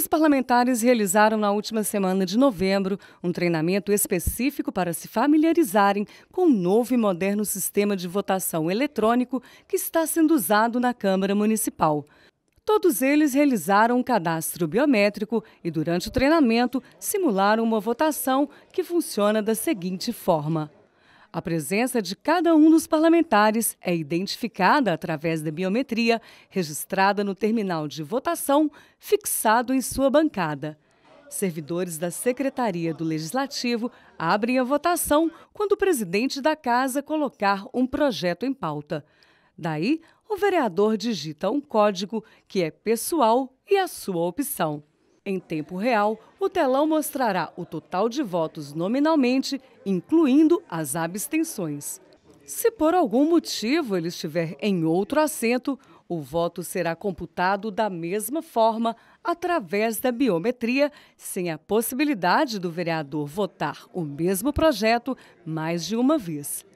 Os parlamentares realizaram na última semana de novembro um treinamento específico para se familiarizarem com o novo e moderno sistema de votação eletrônico que está sendo usado na Câmara Municipal. Todos eles realizaram um cadastro biométrico e, durante o treinamento, simularam uma votação que funciona da seguinte forma. A presença de cada um dos parlamentares é identificada através da biometria registrada no terminal de votação fixado em sua bancada. Servidores da Secretaria do Legislativo abrem a votação quando o presidente da casa colocar um projeto em pauta. Daí, o vereador digita um código que é pessoal e a sua opção. Em tempo real, o telão mostrará o total de votos nominalmente, incluindo as abstenções. Se por algum motivo ele estiver em outro assento, o voto será computado da mesma forma, através da biometria, sem a possibilidade do vereador votar o mesmo projeto mais de uma vez.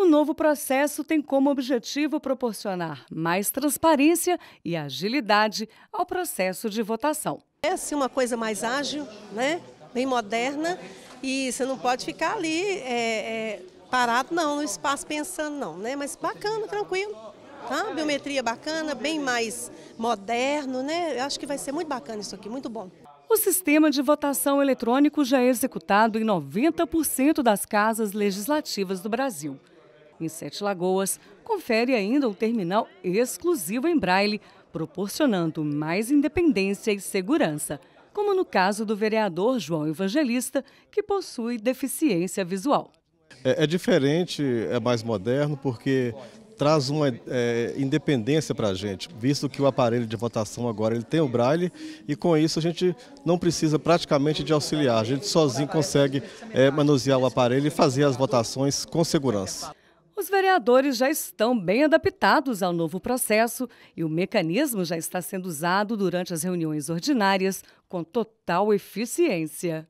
O novo processo tem como objetivo proporcionar mais transparência e agilidade ao processo de votação. É assim uma coisa mais ágil, né? bem moderna, e você não pode ficar ali é, é, parado não, no espaço pensando não, né? Mas bacana, tranquilo. Tá? Biometria bacana, bem mais moderno, né? Eu acho que vai ser muito bacana isso aqui, muito bom. O sistema de votação eletrônico já é executado em 90% das casas legislativas do Brasil em Sete Lagoas, confere ainda o terminal exclusivo em braille, proporcionando mais independência e segurança, como no caso do vereador João Evangelista, que possui deficiência visual. É, é diferente, é mais moderno, porque traz uma é, independência para a gente, visto que o aparelho de votação agora ele tem o braille e com isso a gente não precisa praticamente de auxiliar, a gente sozinho consegue é, manusear o aparelho e fazer as votações com segurança. Os vereadores já estão bem adaptados ao novo processo e o mecanismo já está sendo usado durante as reuniões ordinárias com total eficiência.